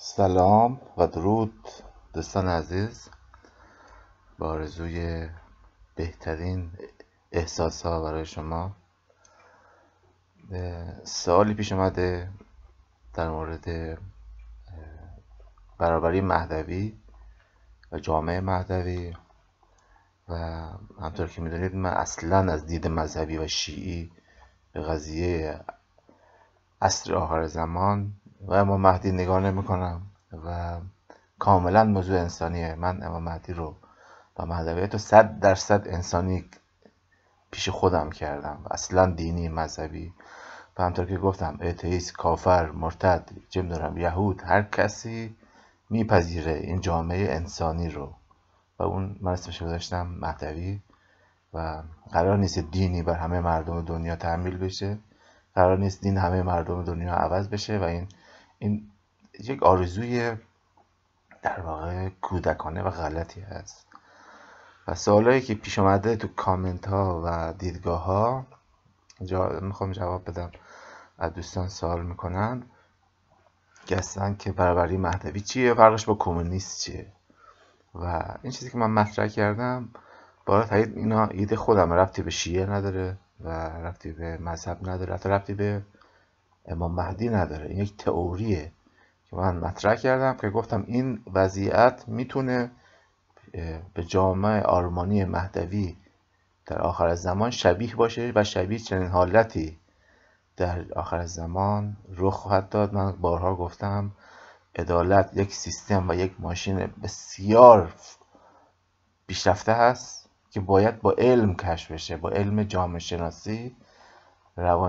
سلام و درود دوستان عزیز با آرزوی بهترین احساس ها برای شما سوالی پیش اومده در مورد برابری مهدوی و جامعه مهدوی و همطور که میدونید من اصلا از دید مذهبی و شیعی به قضیه اصر آخر زمان و امام مهدی نگاه نمی کنم و کاملا موضوع انسانیه من امام مهدی رو و مهدویت رو صد درصد انسانی پیش خودم کردم و اصلا دینی مذهبی و همطور که گفتم اتیس کافر مرتد چه دارم یهود هر کسی میپذیره این جامعه انسانی رو و اون من اسمش گذاشتم مهدوی و قرار نیست دینی بر همه مردم دنیا تحمیل بشه قرار نیست دین همه مردم دنیا عوض بشه و این این یک آرزوی در واقع کودکانه و غلطی هست و سوالایی که پیش آمده تو کامنت ها و دیدگاه ها جا میخوام جواب بدم از دوستان سوال میکنن که که برابری مهدوی چیه فرقش با کمونیست چیه و این چیزی که من مطرح کردم بالا تایید اینا ایده خودم رفتی به شیعه نداره و رفتی به مذهب نداره حتی رفتی به امام مهدی نداره این یک تئوریه که من مطرح کردم که گفتم این وضعیت میتونه به جامعه آرمانی مهدوی در آخر زمان شبیه باشه و شبیه چنین حالتی در آخر زمان رخ خواهد داد من بارها گفتم عدالت یک سیستم و یک ماشین بسیار پیشرفته هست که باید با علم کشف بشه با علم جامعه شناسی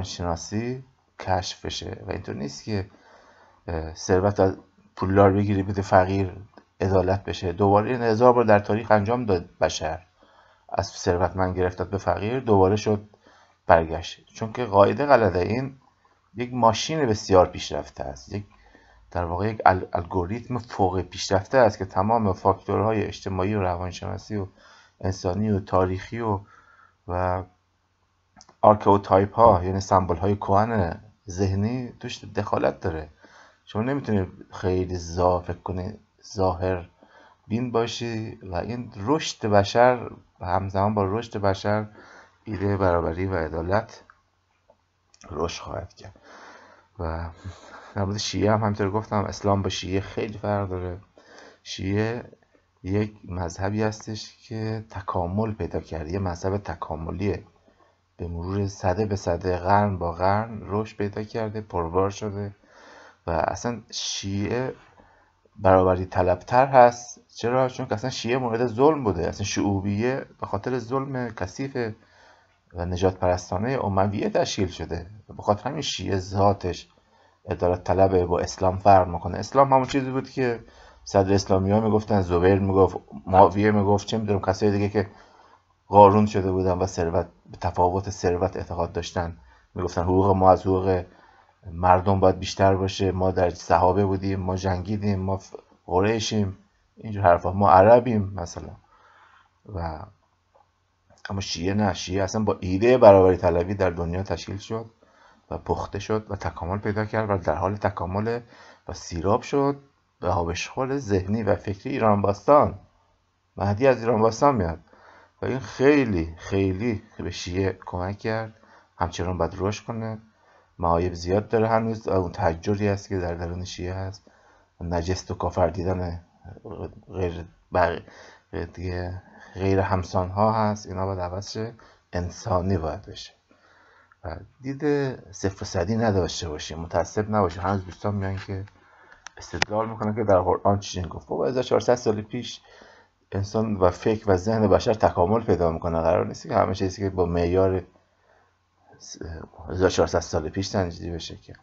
شناسی کشف بشه و اینطور نیست که ثروت از پولدار بگیری بده فقیر عدالت بشه دوباره این هزار رو در تاریخ انجام داد بشر از ثروتمند گرفتاد به فقیر دوباره شد برگشت چون که قاعده غلطه این یک ماشین بسیار پیشرفته است یک در واقع یک الگوریتم فوق پیشرفته است که تمام فاکتورهای اجتماعی و روانشناسی و انسانی و تاریخی و و آرکوتایپ ها یعنی سمبل های کوهن ذهنی توش دخالت داره شما نمیتونی خیلی زا فکر کنی ظاهر بین باشی و این رشد بشر همزمان با رشد بشر ایده برابری و عدالت رشد خواهد کرد و در شیعه هم همینطور گفتم اسلام با شیعه خیلی فرق داره شیعه یک مذهبی هستش که تکامل پیدا کرده یه مذهب تکاملیه به مرور صده به صده قرن با قرن رشد پیدا کرده پروار شده و اصلا شیعه برابری طلبتر هست چرا چون که اصلا شیعه مورد ظلم بوده اصلا شعوبیه به خاطر ظلم کثیف و نجات پرستانه امویه تشکیل شده به خاطر همین شیعه ذاتش ادارت طلبه با اسلام فرم میکنه اسلام همون چیزی بود که صدر اسلامی ها میگفتن زبیر میگفت ماویه میگفت چه میدونم کسای دیگه که قارون شده بودن و تفاوت ثروت اعتقاد داشتن میگفتن حقوق ما از حقوق مردم باید بیشتر باشه ما در صحابه بودیم ما جنگیدیم ما قریشیم اینجور حرفا ما عربیم مثلا و اما شیعه نه شیعه اصلا با ایده برابری طلبی در دنیا تشکیل شد و پخته شد و تکامل پیدا کرد و در حال تکامل و سیراب شد به آبشخور ذهنی و فکری ایران باستان مهدی از ایران باستان میاد و این خیلی خیلی به شیعه کمک کرد همچنان باید روش کنه معایب زیاد داره هنوز اون تحجری هست که در درون شیعه هست نجست و کافر دیدن غیر بر... غیر همسان ها هست اینا باید عوض انسانی باید بشه و دید صفر صدی نداشته باشه متاسب نباشه هنوز دوستان میان که استدلال میکنن که در قرآن چیزی گفت و از 400 سال پیش انسان و فکر و ذهن بشر تکامل پیدا میکنه قرار نیست که همه چیزی که با معیار 1400 سال پیش سنجیده بشه که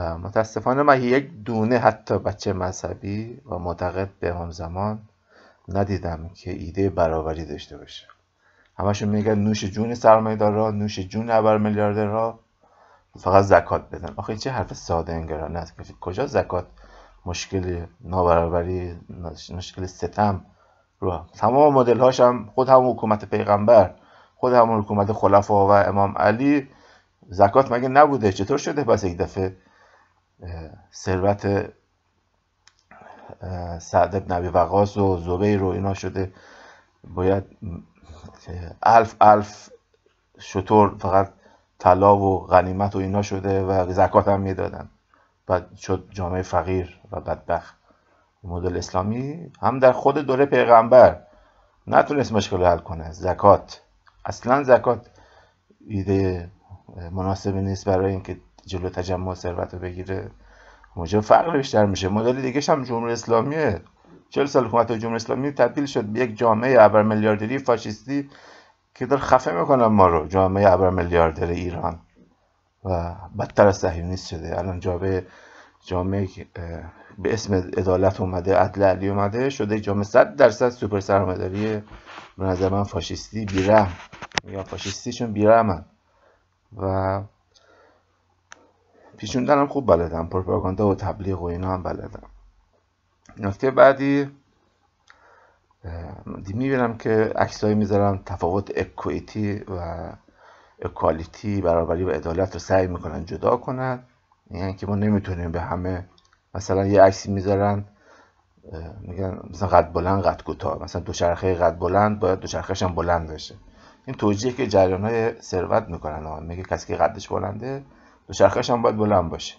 متاسفانه من یک دونه حتی بچه مذهبی و معتقد به امام زمان ندیدم که ایده برابری داشته باشه همشون میگن نوش جون را نوش جون ابر را فقط زکات بدن آخه چه حرف ساده انگرانه است کجا زکات مشکل نابرابری مشکل ستم رو تمام مدل هاش هم خود هم حکومت پیغمبر خود هم حکومت خلفا و امام علی زکات مگه نبوده چطور شده پس یک دفعه ثروت سعد نبی ابی و زبیر و اینا شده باید الف الف شطور فقط طلا و غنیمت و اینا شده و زکات هم میدادن و شد جامعه فقیر و بدبخت مدل اسلامی هم در خود دوره پیغمبر نتونست مشکل حل کنه زکات اصلا زکات ایده مناسبی نیست برای اینکه جلو تجمع ثروت رو بگیره موجب فقر بیشتر میشه مدل دیگه هم جمهوری اسلامیه 40 سال حکومت جمهوری اسلامی تبدیل شد به یک جامعه میلیاردری فاشیستی که در خفه میکنن ما رو جامعه میلیاردر ایران و بدتر از صهیونیست شده الان جامعه جامعه به اسم عدالت اومده عدل علی اومده شده جامعه 100 درصد سوپر سرمایه‌داری به من فاشیستی بیرحم یا فاشیستیشون چون بیرحمن و پیشوندن هم خوب بلدم پروپاگاندا و تبلیغ و اینا هم بلدم نکته بعدی میبینم که عکسهایی میذارم تفاوت اکویتی و اکوالیتی برابری و عدالت رو سعی میکنن جدا کنن یعنی که ما نمیتونیم به همه مثلا یه عکسی میذارن میگن مثلا قد بلند قد کوتاه مثلا دو شرخه قد بلند باید شرخه هم بلند باشه این توجیه که جریان های ثروت میکنن میگه کسی که قدش بلنده دو شرخه هم باید بلند باشه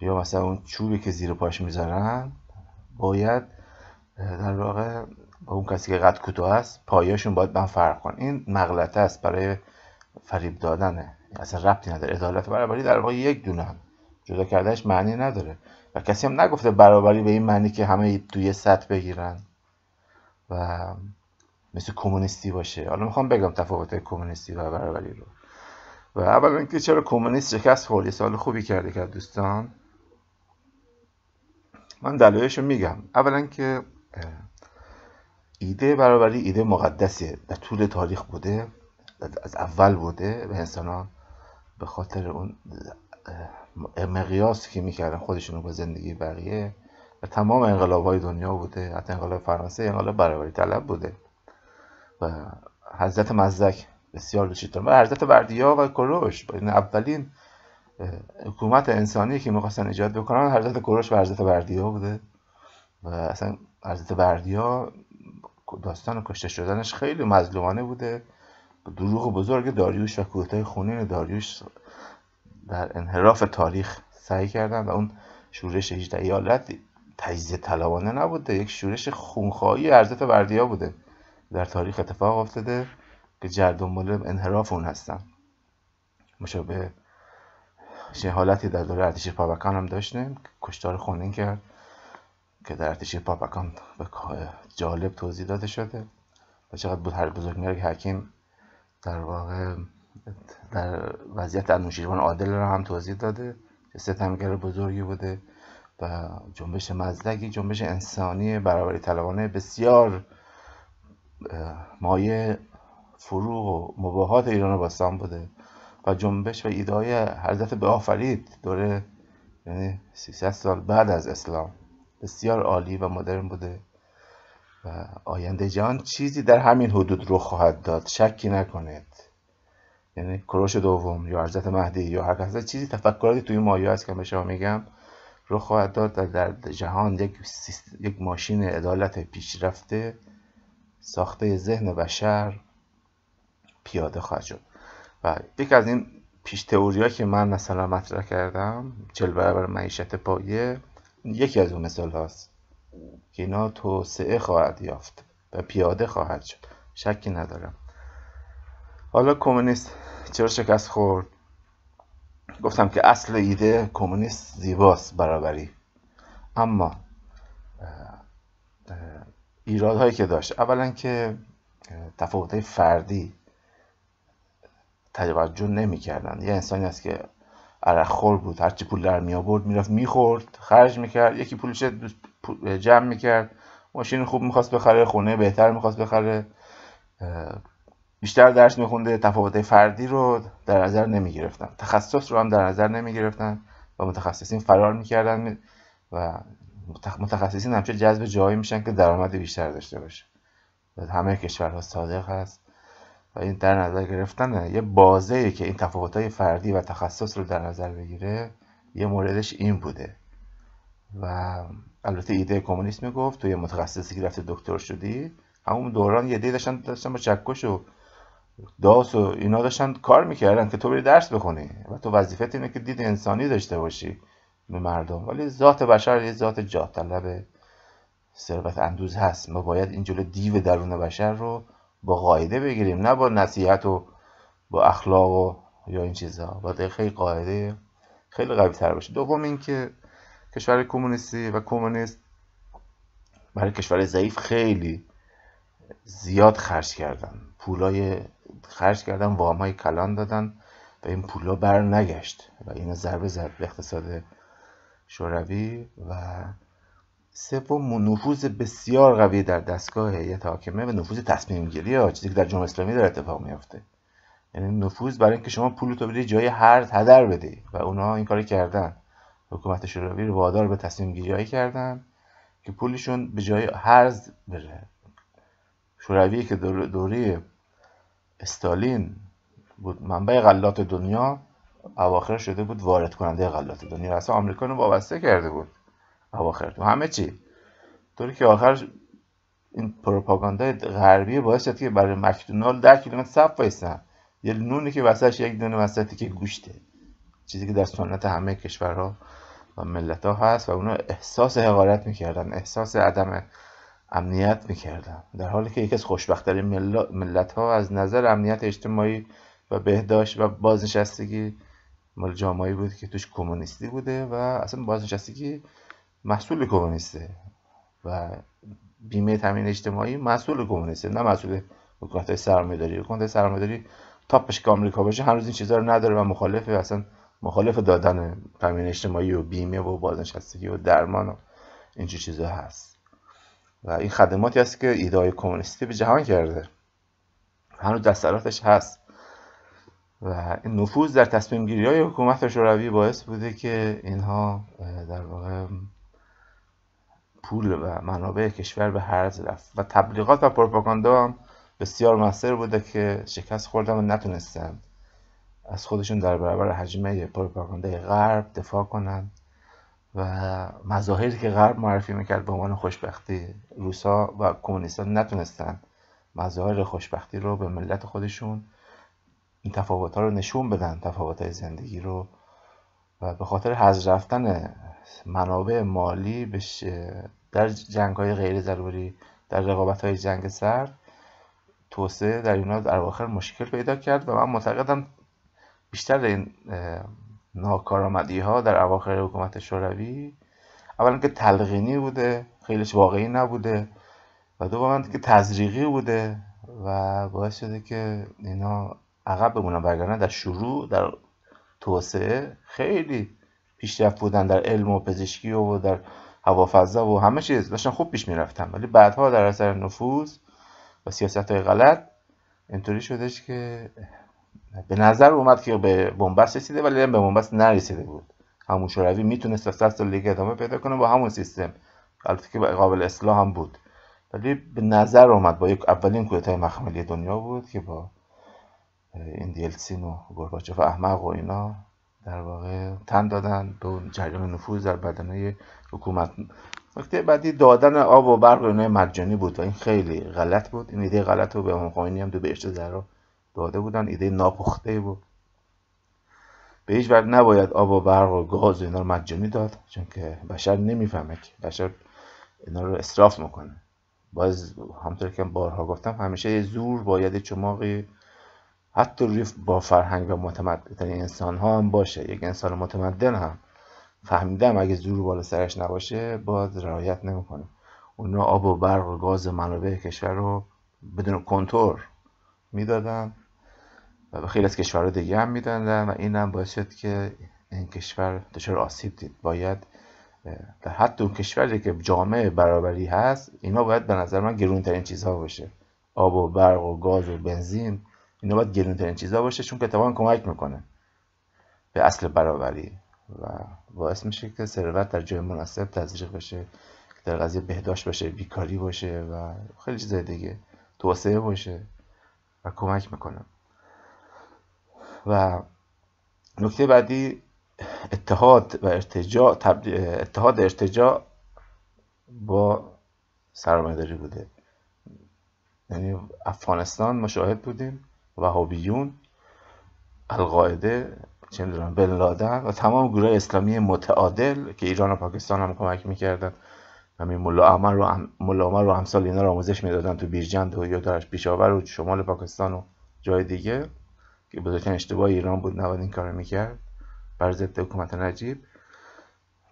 یا مثلا اون چوبی که زیر پاش میذارن باید در واقع با اون کسی که قد کوتاه است پایاشون باید من فرق کن این مغلطه است برای فریب دادنه اصلا ربطی نداره عدالت برابری در واقع یک دونه جدا کردنش معنی نداره و کسی هم نگفته برابری به این معنی که همه توی سطح بگیرن و مثل کمونیستی باشه حالا میخوام بگم تفاوت کمونیستی و برابری رو و اولا اینکه چرا کمونیست شکست خورد یه سال خوبی کرده کرد دوستان من دلایلش میگم اولا که ایده برابری ایده مقدسیه در طول تاریخ بوده از اول بوده به انسان به خاطر اون مقیاسی که میکردن خودشون رو با زندگی بقیه و تمام انقلاب های دنیا بوده حتی انقلاب فرانسه انقلاب برابری طلب بوده و حضرت مزدک بسیار بشید و حضرت بردیا و کروش این اولین حکومت انسانی که میخواستن ایجاد بکنن حضرت کروش و حضرت بردیا بوده و اصلا حضرت بردیا داستان کشته شدنش خیلی مظلومانه بوده دروغ بزرگ داریوش و کوتای خونین داریوش در انحراف تاریخ سعی کردن و اون شورش 18 ایالت تجزیه طلبانه نبوده یک شورش خونخواهی ارزت بردیا بوده در تاریخ اتفاق افتاده که و انحراف اون هستن مشابه حالتی در دوره ارتش پاپکان هم داشتیم کشتار خونین کرد که در ارتش پاپکان به جالب توضیح داده شده و چقدر بود هر که حکیم در واقع در وضعیت انوشیروان عادل را هم توضیح داده که ستمگر بزرگی بوده و جنبش مزدگی جنبش انسانی برابری طلبانه بسیار مایه فروغ و مباهات ایران باستان بوده و جنبش و ایدای حضرت به آفرید دوره یعنی 300 سال بعد از اسلام بسیار عالی و مدرن بوده و آینده جهان چیزی در همین حدود رو خواهد داد شکی نکنید یعنی کروش دوم یا ارزت مهدی یا هر چیزی تفکراتی توی مایه هست که شما میگم رو خواهد داد در جهان یک, یک ماشین عدالت پیشرفته ساخته ذهن بشر پیاده خواهد شد و یک از این پیش تئوری که من مثلا مطرح کردم چل برابر معیشت پایه یکی از اون مثال هاست که اینا توسعه خواهد یافت و پیاده خواهد شد شکی ندارم حالا کمونیست چرا شکست خورد گفتم که اصل ایده کمونیست زیباست برابری اما ایرادهایی که داشت اولا که تفاوت فردی توجه نمیکردن یه انسانی است که عرق خور بود هرچی پول در می آورد می میخورد خرج کرد یکی پولش جمع کرد ماشین خوب میخواست بخره خونه بهتر میخواست بخره بیشتر درس میخونده تفاوت فردی رو در نظر نمی گرفتن تخصص رو هم در نظر نمی گرفتن و متخصصین فرار میکردن و متخصصین همچه جذب جایی میشن که درآمد بیشتر داشته باشه و همه کشورها صادق هست و این در نظر گرفتن یه بازه که این های فردی و تخصص رو در نظر بگیره یه موردش این بوده و البته ایده کمونیست میگفت توی متخصصی که رفته دکتر شدی همون دوران یه ایده داشتن با چکش و داس و اینا داشتن کار میکردن که تو بری درس بخونی و تو وظیفت اینه که دید انسانی داشته باشی به مردم ولی ذات بشر یه ذات جاه طلب ثروت اندوز هست ما باید این دیو درون بشر رو با قاعده بگیریم نه با نصیحت و با اخلاق و یا این چیزها با خیلی قاعده خیلی قوی تر باشه دوم اینکه کشور کمونیستی و کمونیست برای کشور ضعیف خیلی زیاد خرج کردن پولای خرج کردن وام های کلان دادن و این پولا بر نگشت و اینا ضربه زد به اقتصاد شوروی و سوم نفوذ بسیار قوی در دستگاه هیئت حاکمه و نفوذ تصمیم گیری ها چیزی که در جمهوری اسلامی در اتفاق میافته یعنی نفوذ برای اینکه شما پول تو بری جای هر هدر بدی و اونا این کاری کردن حکومت شوروی رو وادار به تصمیم گیری کردن که پولشون به جای هرز بره شوروی که دوره استالین بود منبع غلات دنیا اواخر شده بود وارد کننده غلات دنیا اصلا آمریکا رو وابسته کرده بود اواخر تو همه چی طوری که آخر این پروپاگاندای غربی باعث شد که برای مکدونالد در کیلومتر صف بایستن یه نونی که وسطش یک دونه وسطی که گوشته چیزی که در سنت همه کشورها و ملت ها هست و اونا احساس حقارت میکردن احساس عدم امنیت میکردم در حالی که یکی از خوشبختترین ملت ها از نظر امنیت اجتماعی و بهداشت و بازنشستگی مال جامعه بود که توش کمونیستی بوده و اصلا بازنشستگی محصول کمونیسته و بیمه تامین اجتماعی مسئول کمونیسته نه مسئول حکومت های سرمایه‌داری حکومت های سرمایه‌داری تاپش که آمریکا باشه هنوز این چیزها رو نداره و مخالفه اصلا مخالف دادن تامین اجتماعی و بیمه و بازنشستگی و درمان و این چیزا هست و این خدماتی است که ایده کمونیستی به جهان کرده هنوز دستراتش هست و این نفوذ در تصمیم گیری های حکومت شوروی باعث بوده که اینها در واقع پول و منابع کشور به هرز رفت و تبلیغات و پروپاگاندا هم بسیار مؤثر بوده که شکست خوردن و نتونستن از خودشون در برابر حجمه پروپاگاندای غرب دفاع کنند و مظاهری که غرب معرفی میکرد به عنوان خوشبختی روسا و کمونیستان نتونستن مظاهر خوشبختی رو به ملت خودشون این تفاوت ها رو نشون بدن تفاوت های زندگی رو و به خاطر حذف رفتن منابع مالی به در جنگ های غیر ضروری در رقابت های جنگ سرد توسعه در اینا در آخر مشکل پیدا کرد و من معتقدم بیشتر این ها در اواخر حکومت شوروی اولا که تلقینی بوده خیلیش واقعی نبوده و دوما که تزریقی بوده و باعث شده که اینا عقب بمونن برگردن در شروع در توسعه خیلی پیشرفت بودن در علم و پزشکی و در هوافضا و همه چیز داشتن خوب پیش میرفتن ولی بعدها در اثر نفوذ و سیاست های غلط اینطوری شدش که به نظر اومد که به بنبست رسیده ولی به بنبست نرسیده بود همون شوروی میتونست تا سال دیگه ادامه پیدا کنه با همون سیستم البته که قابل اصلاح هم بود ولی به نظر اومد با یک اولین کودتای مخملی دنیا بود که با این دیلسین و گرباچف احمق و اینا در واقع تن دادن به اون جریان نفوذ در بدنه حکومت وقتی بعدی دادن آب و برق اینا مجانی بود و این خیلی غلط بود این ایده غلط رو به امام هم دو به داده بودن ایده ناپخته بود به هیچ وقت نباید آب و برق و گاز و اینا رو مجانی داد چون که بشر نمیفهمه که بشر اینا رو اصراف میکنه باز همطور که بارها گفتم همیشه یه زور باید چماقی حتی ریف با فرهنگ و متمدن انسان ها هم باشه یک انسان متمدن هم فهمیدم اگه زور بالا سرش نباشه باز رعایت نمیکنه اونا آب و برق و گاز منابع کشور رو بدون کنترل میدادن و خیلی از کشورها دیگه هم میدندن و این هم باعث شد که این کشور دچار آسیب دید باید در حد اون کشوری که جامعه برابری هست اینا باید به نظر من گرونترین چیزها باشه آب و برق و گاز و بنزین اینا باید گرونترین چیزها باشه چون که توان کمک میکنه به اصل برابری و باعث میشه که ثروت در جای مناسب تزریق بشه که در قضیه بهداشت باشه بیکاری باشه و خیلی چیزای دیگه توسعه باشه و کمک میکنه و نکته بعدی اتحاد و ارتجاع اتحاد ارتجاع با سرمایداری بوده یعنی افغانستان مشاهد بودیم وهابیون القاعده چه میدونم بن لادن و تمام گروه اسلامی متعادل که ایران و پاکستان هم کمک میکردن همین ملا عمر و ملا عمر و امثال اینا رو آموزش میدادن تو بیرجند و یا درش پیشاور و شمال پاکستان و جای دیگه که بزرگترین اشتباه ایران بود نباید این کار میکرد بر ضد حکومت نجیب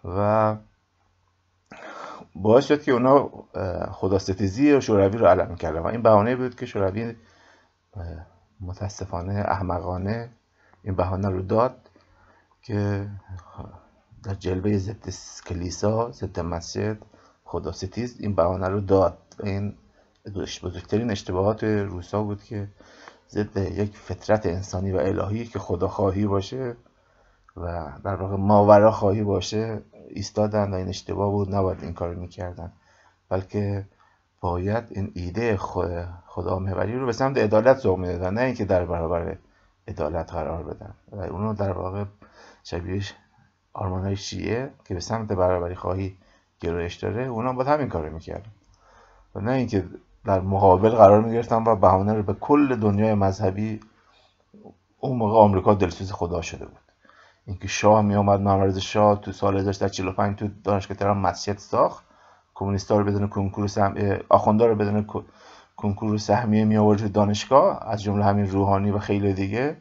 و باعث شد که اونا خداستیزی و شوروی رو علم کردن و این بهانه بود که شوروی متاسفانه احمقانه این بهانه رو داد که در جلوه ضد کلیسا ضد مسجد خداستیز این بهانه رو داد این بزرگترین اشتباهات روسا بود که ضد یک فطرت انسانی و الهی که خدا خواهی باشه و در واقع ماورا خواهی باشه ایستادن و این اشتباه بود نباید این کار میکردن بلکه باید این ایده خدا مهوری رو به سمت عدالت سوق میدادن نه اینکه در برابر عدالت قرار بدن و اونو در واقع شبیه آرمان های شیعه که به سمت برابری خواهی گرایش داره اونا باید همین کار میکردن و نه اینکه در مقابل قرار می و بهانه رو به کل دنیای مذهبی اون موقع آمریکا دلسوز خدا شده بود اینکه شاه می اومد محمد شاه تو سال 1945 تو دانشگاه تهران مسجد ساخت کمونیستا رو بدون کنکور سهم... اخوندا رو بدون کنکور سهمیه می آورد دانشگاه از جمله همین روحانی و خیلی دیگه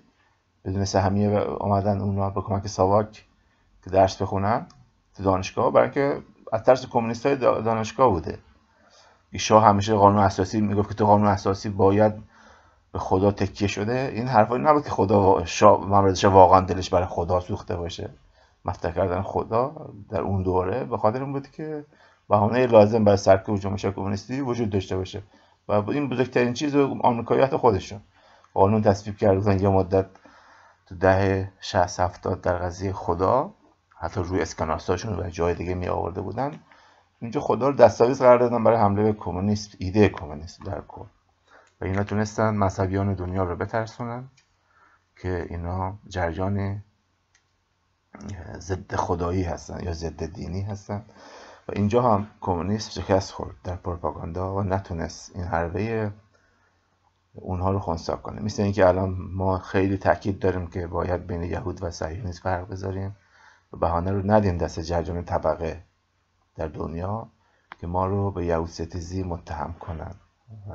بدون سهمیه آمدن اونا به کمک ساواک که درس بخونن تو دانشگاه برای اینکه از ترس کمونیستای دانشگاه بوده شاه همیشه قانون اساسی میگفت که تو قانون اساسی باید به خدا تکیه شده این حرفا نبود که خدا شاه واقعا دلش برای خدا سوخته باشه مفتر کردن خدا در اون دوره به خاطر این بود که بهانه لازم برای سرکوب جمهوری کمونیستی وجود داشته باشه و این بزرگترین چیز آمریکایی خودشون قانون تصویب کردن یه مدت تو دهه 60 70 در قضیه خدا حتی روی اسکناساشون و جای دیگه می آورده بودن اینجا خدا رو دستاویز قرار دادن برای حمله به کمونیسم ایده کمونیسم در کل و اینا تونستن مذهبیان دنیا رو بترسونن که اینا جریان ضد خدایی هستن یا ضد دینی هستن و اینجا هم کمونیسم شکست خورد در پروپاگاندا و نتونست این حربه اونها رو خونسا کنه مثل اینکه الان ما خیلی تاکید داریم که باید بین یهود و صهیونیسم فرق بذاریم و بهانه رو ندیم دست جریان طبقه در دنیا که ما رو به یهودستیزی متهم کنن و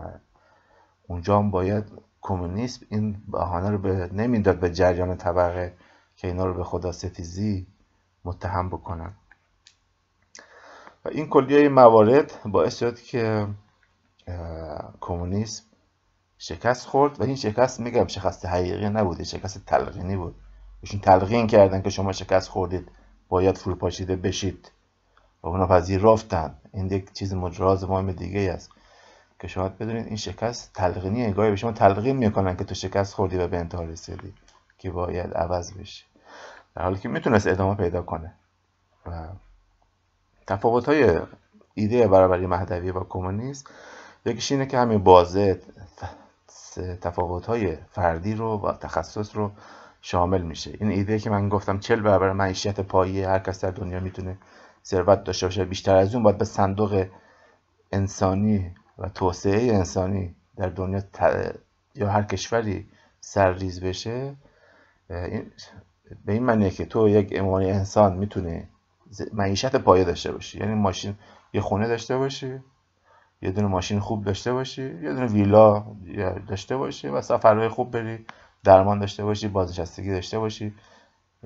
اونجا هم باید کمونیسم این بهانه رو به نمیداد به جریان طبقه که اینا رو به خدا ستیزی متهم بکنن و این کلیه موارد باعث شد که کمونیسم شکست خورد و این شکست میگم شکست حقیقی نبوده شکست تلقینی بود ایشون تلقین کردن که شما شکست خوردید باید فروپاشیده بشید و اونا پذیرفتن این یک چیز مجراز مهم دیگه است که شما بدونید این شکست تلقینی گاهی به شما تلقین میکنن که تو شکست خوردی و به انتها رسیدی که باید عوض بشی در حالی که میتونست ادامه پیدا کنه و تفاوت های ایده برابری مهدوی و کمونیسم یکیش اینه که همین بازه تفاوت های فردی رو و تخصص رو شامل میشه این ایده که من گفتم چل برابر معیشت پایی هر کس در دنیا میتونه ثروت داشته باشه بیشتر از اون باید به صندوق انسانی و توسعه انسانی در دنیا یا هر کشوری سرریز بشه این... به این معنیه که تو یک امان انسان میتونه معیشت پایه داشته باشی یعنی ماشین یه خونه داشته باشی یه دونه ماشین خوب داشته باشی یه دونه ویلا داشته باشی و سفرهای خوب بری درمان داشته باشی بازنشستگی داشته باشی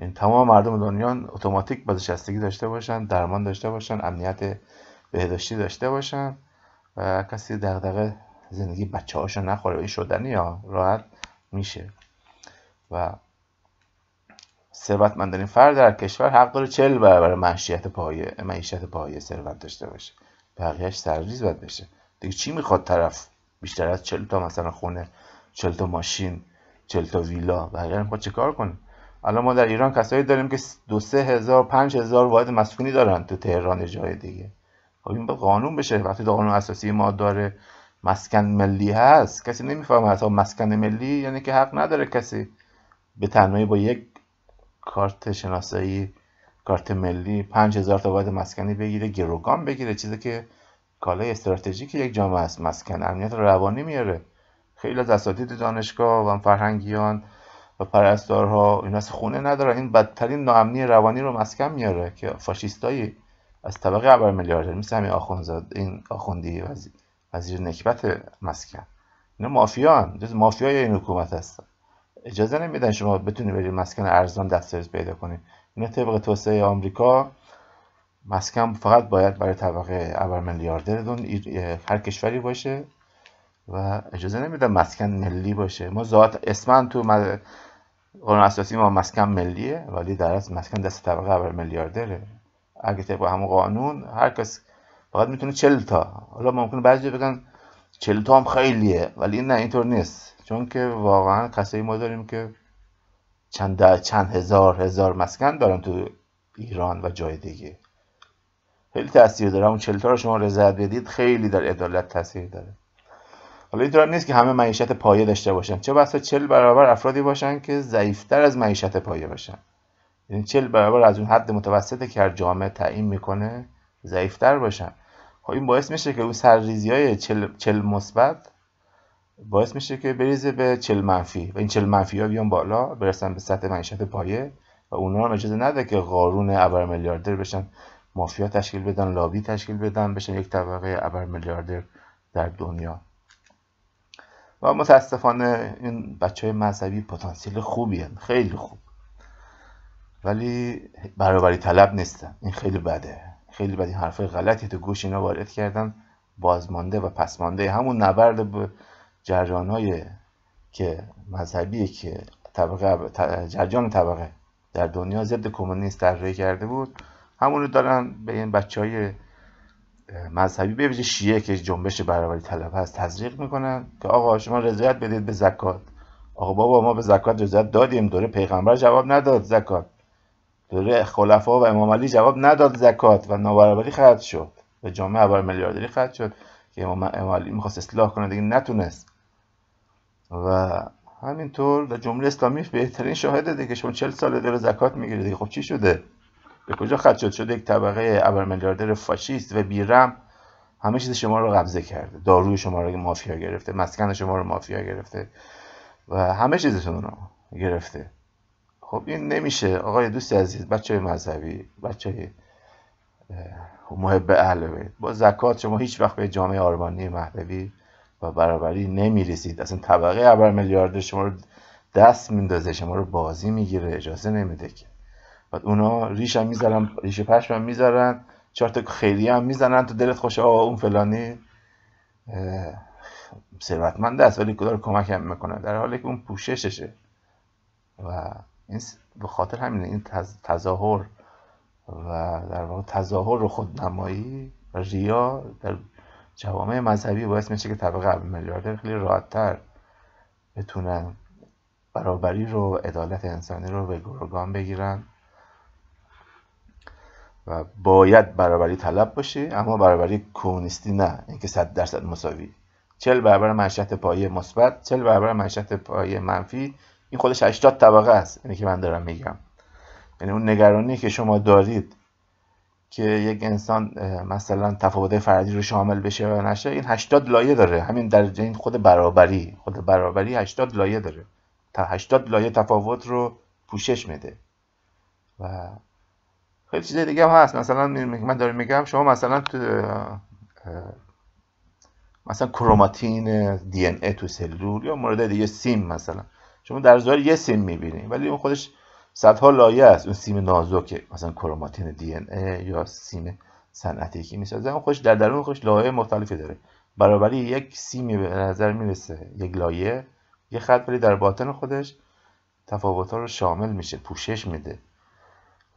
یعنی تمام مردم دنیا اتوماتیک بازنشستگی داشته باشن درمان داشته باشن امنیت بهداشتی داشته باشن و کسی دغدغه زندگی بچه هاشو نخوره این شدنی ها راحت میشه و مندنین فرد در کشور حق داره چل برابر معیشت پایه معیشت پایه ثروت داشته باشه بقیهش سرریز باید بشه دیگه چی میخواد طرف بیشتر از چل تا مثلا خونه چل تا ماشین چل تا ویلا بقیه میخواد کار کنه الان ما در ایران کسایی داریم که دو سه هزار پنج هزار واحد مسکونی دارن تو تهران جای دیگه خب این قانون بشه وقتی قانون اساسی ما داره مسکن ملی هست کسی نمیفهمه حتی مسکن ملی یعنی که حق نداره کسی به تنهایی با یک کارت شناسایی کارت ملی 5000 تا واحد مسکنی بگیره گروگان بگیره چیزی که کالای استراتژیک یک جامعه است مسکن امنیت روانی میاره خیلی از اساتید دانشگاه و فرهنگیان و پرستارها این از خونه نداره این بدترین ناامنی روانی رو مسکن میاره که فاشیستایی از طبقه اول میلیاردر یعنی مثل همین آخوندزاد این آخوندی وزیر, نکبت مسکن اینا مافیان جز مافیای این حکومت هستن اجازه نمیدن شما بتونید برید مسکن ارزان دسترس پیدا کنید اینا طبق توسعه آمریکا مسکن فقط باید برای طبقه اول دون هر کشوری باشه و اجازه نمیدن مسکن ملی باشه ما ذات اسمن تو قانون اساسی ما مسکن ملیه ولی در از مسکن دست طبقه اول میلیاردره اگه طبق همون قانون هر کس فقط میتونه 40 تا حالا ممکنه بعضی بگن 40 تا هم خیلیه ولی این نه اینطور نیست چون که واقعا کسایی ما داریم که چند چند هزار هزار مسکن دارن تو ایران و جای دیگه خیلی تاثیر داره اون 40 تا رو شما رضایت بدید خیلی در عدالت تاثیر داره حالا این نیست که همه معیشت پایه داشته باشن چه بسا چل برابر افرادی باشن که ضعیفتر از معیشت پایه باشن یعنی چل برابر از اون حد متوسطه که جامعه تعیین میکنه ضعیفتر باشن خب این باعث میشه که اون سرریزی های چل, چل مثبت باعث میشه که بریزه به چل منفی و این چل منفی ها بیان بالا برسن به سطح معیشت پایه و اونا هم اجازه نده که قارون ابر میلیاردر بشن مافیا تشکیل بدن لابی تشکیل بدن بشن یک طبقه ابر میلیاردر در دنیا و متاسفانه این بچه های مذهبی پتانسیل خوبی هن. خیلی خوب ولی برابری طلب نیستن این خیلی بده خیلی بدی حرفای غلطی تو گوش اینا وارد کردن بازمانده و پسمانده همون نبرد به های که مذهبی که طبقه جریان طبقه در دنیا ضد کمونیست روی کرده بود همونو دارن به این بچه های مذهبی به ویژه شیعه که جنبش برابری طلب هست تزریق میکنن که آقا شما رضایت بدید به زکات آقا بابا ما به زکات رضایت دادیم دوره پیغمبر جواب نداد زکات دوره خلفا و امام علی جواب نداد زکات و نابرابری خط شد و جامعه ابر میلیاردری خط شد که امام, علی میخواست اصلاح کنه دیگه نتونست و همینطور در جمهوری اسلامی بهترین شاهده دیگه شما 40 سال داره زکات میگیره خب چی شده به کجا خط شد شده یک طبقه ابرمیلیاردر فاشیست و بیرم همه چیز شما رو قبضه کرده داروی شما رو مافیا گرفته مسکن شما رو مافیا گرفته و همه چیزتون رو گرفته خب این نمیشه آقای دوست عزیز بچه مذهبی بچه محب اهل با زکات شما هیچ وقت به جامعه آرمانی مهدوی و برابری نمیرسید اصلا طبقه ابر میلیارد شما رو دست میندازه شما رو بازی میگیره اجازه نمیده بعد اونا ریشم میذارن ریشه پشمم میذارن چهار تا خیلی هم میزنن تو دلت خوش آقا اون فلانی ثروتمند است ولی کدار کمک هم میکنه در حالی که اون پوشششه و این به خاطر همینه این تظاهر و در واقع تظاهر رو خودنمایی و ریا در جوامع مذهبی باعث میشه که طبقه میلیاردر خیلی راحتتر بتونن برابری رو عدالت انسانی رو به گرگان بگیرن و باید برابری طلب باشه اما برابری کمونیستی نه اینکه 100 درصد مساوی 40 برابر معیشت پایه مثبت 40 برابر معیشت پایه منفی این خودش 80 طبقه است اینه که من دارم میگم یعنی اون نگرانی که شما دارید که یک انسان مثلا تفاوت فردی رو شامل بشه و نشه این 80 لایه داره همین درجه این خود برابری خود برابری 80 لایه داره تا 80 لایه تفاوت رو پوشش میده و خیلی چیز دیگه هم هست مثلا من دارم میگم شما مثلا تو مثلا کروماتین دی ان ای تو سلول یا مورد دیگه سیم مثلا شما در ظاهر یه سیم میبینید ولی اون خودش صدها لایه است اون سیم نازکه مثلا کروماتین دی ان ای یا سیم صنعتی که میسازن اون خودش در درون خودش لایه مختلفی داره برابری یک سیمی به نظر میرسه یک لایه یه خط ولی در باطن خودش تفاوت‌ها رو شامل میشه پوشش میده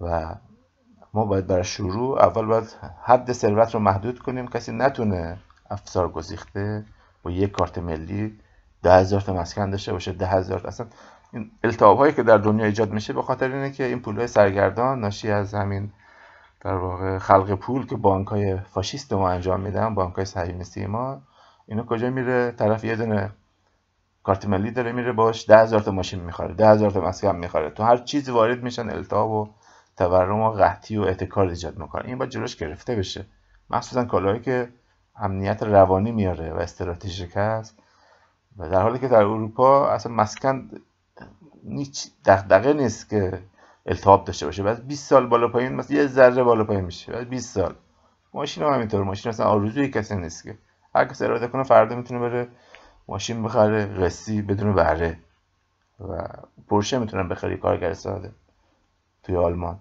و ما باید برای شروع اول باید حد ثروت رو محدود کنیم کسی نتونه افسار گزیخته با یک کارت ملی ده هزار تا مسکن داشته باشه ده هزار اصلا این التعاب هایی که در دنیا ایجاد میشه به خاطر اینه که این پول سرگردان ناشی از همین در واقع خلق پول که بانک های فاشیست ما انجام میدن بانک های صهیونیستی ما اینا کجا میره طرف یه دونه کارت ملی داره میره باش ده هزار تا ماشین میخوره ده هزار تا مسکن میخوره تو هر چیزی وارد میشن التهاب و تورم و قحطی و احتکار ایجاد میکنه این باید جلوش گرفته بشه مخصوصا کالایی که امنیت روانی میاره و استراتژیک هست و در حالی که در اروپا اصلا مسکن هیچ دغدغه نیست که التهاب داشته باشه بعد 20 سال بالا پایین مثلا یه ذره بالا پایین میشه بعد 20 سال ماشین هم همینطور ماشین اصلا آرزوی کسی نیست که هر کس اراده کنه فردا میتونه بره ماشین بخره قسی بدون بهره و پرشه میتونه بخری کارگر ساده توی آلمان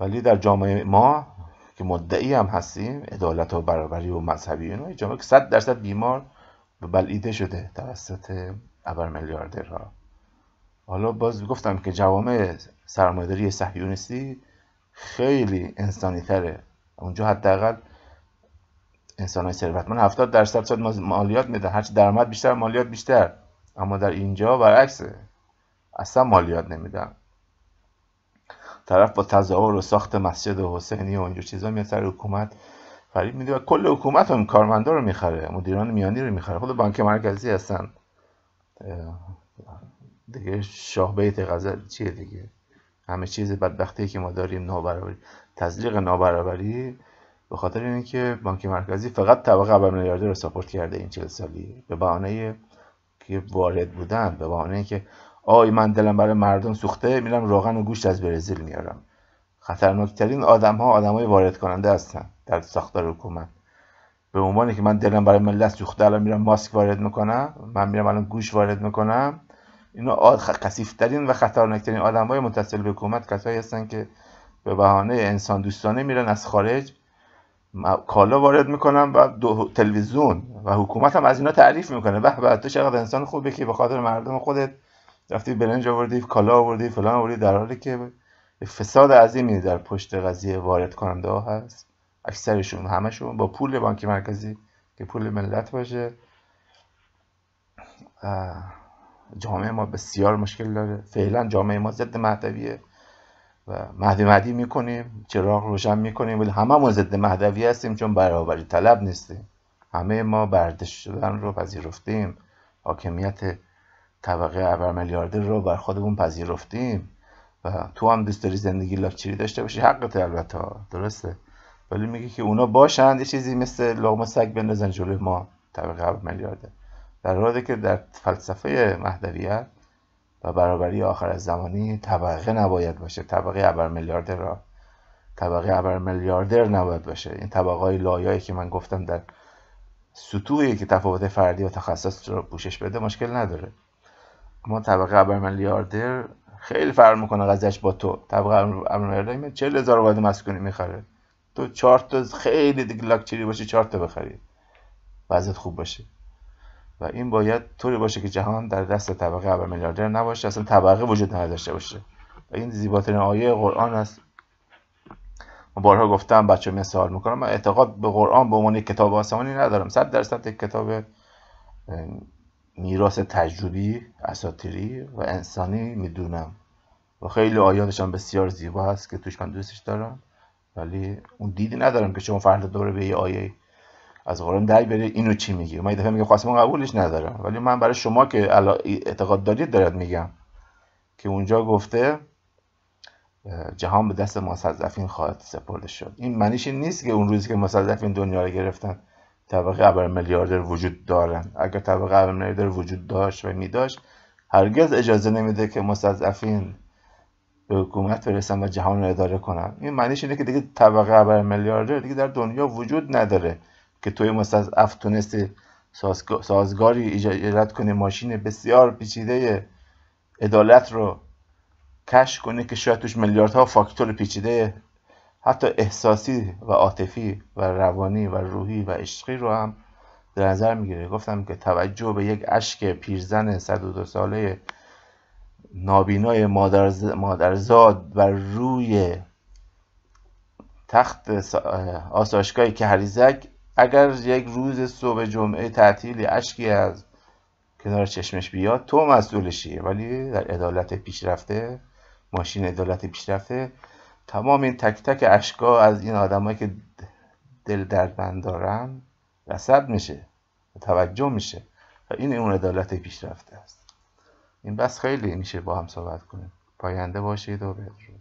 ولی در جامعه ما که مدعی هم هستیم عدالت و برابری و مذهبی اینا جامعه که صد درصد بیمار و بلعیده شده توسط ابر میلیاردرها حالا باز گفتم که جوامع سرمایه‌داری صهیونیستی خیلی انسانی تره اونجا حداقل انسان های ثروتمند 70 درصد مالیات میده هرچی درآمد بیشتر مالیات بیشتر اما در اینجا برعکسه اصلا مالیات نمیدم طرف با تظاهر و ساخت مسجد حسینی و اینجور چیزا میاد سر حکومت فریب میده و کل حکومت هم کارمندا رو میخره مدیران میانی رو میخره خود بانک مرکزی هستن دیگه شاه بیت غزل چیه دیگه همه چیز بدبختی که ما داریم نابرابری تزلیق نابرابری به خاطر اینکه بانک مرکزی فقط طبقه اول رو ساپورت کرده این چهل سالی به بهانه که وارد بودن به بهانه که آی من دلم برای مردم سوخته میرم روغن و گوشت از برزیل میارم خطرناکترین آدم ها آدم های وارد کننده هستن در ساختار حکومت به عنوانی که من دلم برای ملت سوخته الان میرم ماسک وارد میکنم من میرم الان گوش وارد میکنم اینا ترین و خطرناکترین آدم های متصل به حکومت کسایی هستن که به بهانه انسان دوستانه میرن از خارج کالا وارد میکنم و دو تلویزیون و حکومت هم از اینا تعریف میکنه به به تو چقدر انسان خوبه که به خاطر مردم خودت رفتی برنج آوردی کالا آوردی فلان آوردی در حالی که فساد عظیمی در پشت قضیه وارد کننده ها هست اکثرشون همشون با پول بانک مرکزی که پول ملت باشه جامعه ما بسیار مشکل داره فعلا جامعه ما ضد مهدویه و مهدی مهدی میکنیم چراغ روشن میکنیم ولی ما ضد مهدوی هستیم چون برابری طلب نیستیم همه ما بردش شدن رو پذیرفتیم حاکمیت طبقه ابرمیلیاردر رو بر خودمون پذیرفتیم و تو هم دوست داری زندگی لاکچری داشته باشی حقت البته درسته ولی میگه که اونا باشند یه چیزی مثل لغم سگ بندازن جلوی ما طبقه ابرمیلیاردر در حالی که در فلسفه مهدویت و برابری آخر از زمانی طبقه نباید باشه طبقه ابرمیلیاردر را طبقه ابرمیلیاردر نباید باشه این طبقه های لایایی که من گفتم در سطوحی که تفاوت فردی و تخصص رو پوشش بده مشکل نداره ما طبقه ابر میلیاردر خیلی فرق میکنه قضیهش با تو طبقه ابر میلیاردر چهل هزار واحد مسکونی میخره تو چهار تا خیلی دیگه لاکچری باشه چهار تا بخری وضعیت خوب باشه و این باید طوری باشه که جهان در دست طبقه ابر میلیاردر نباشه اصلا طبقه وجود نداشته باشه و این زیباترین آیه قرآن است من بارها گفتم بچه من سوال میکنم من اعتقاد به قرآن به عنوان کتاب آسمانی ندارم صد درصد کتاب میراث تجربی اساتیری و انسانی میدونم و خیلی آیاتش هم بسیار زیبا هست که توش من دوستش دارم ولی اون دیدی ندارم که شما فردا دوره به یه آیه از قرآن در بره اینو چی میگی من دفعه میگم خواستم قبولش ندارم ولی من برای شما که اعتقاد دارید دارد میگم که اونجا گفته جهان به دست مصدفین خواهد سپرده شد این معنیش نیست که اون روزی که مصدفین دنیا رو گرفتن طبقه میلیاردر وجود دارن اگر طبقه میلیاردر وجود داشت و داشت هرگز اجازه نمیده که مستضعفین به حکومت برسن و جهان رو اداره کنن این معنیش اینه که دیگه طبقه میلیاردر دیگه در دنیا وجود نداره که توی مستضعف تونستی سازگاری ایجاد کنی ماشین بسیار پیچیده عدالت رو کش کنه که شاید توش میلیاردها فاکتور پیچیده حتی احساسی و عاطفی و روانی و روحی و عشقی رو هم در نظر میگیره گفتم که توجه به یک اشک پیرزن 102 ساله نابینای مادرزاد و روی تخت که کهریزک اگر یک روز صبح جمعه تعطیلی اشکی از کنار چشمش بیاد تو مسئولشی ولی در عدالت پیشرفته ماشین عدالت پیشرفته تمام این تک تک اشکا از این آدمایی که دل دردمند دارن رسد میشه و توجه میشه و این اون عدالت پیشرفته است این بس خیلی میشه با هم صحبت کنیم پاینده باشید و بدرود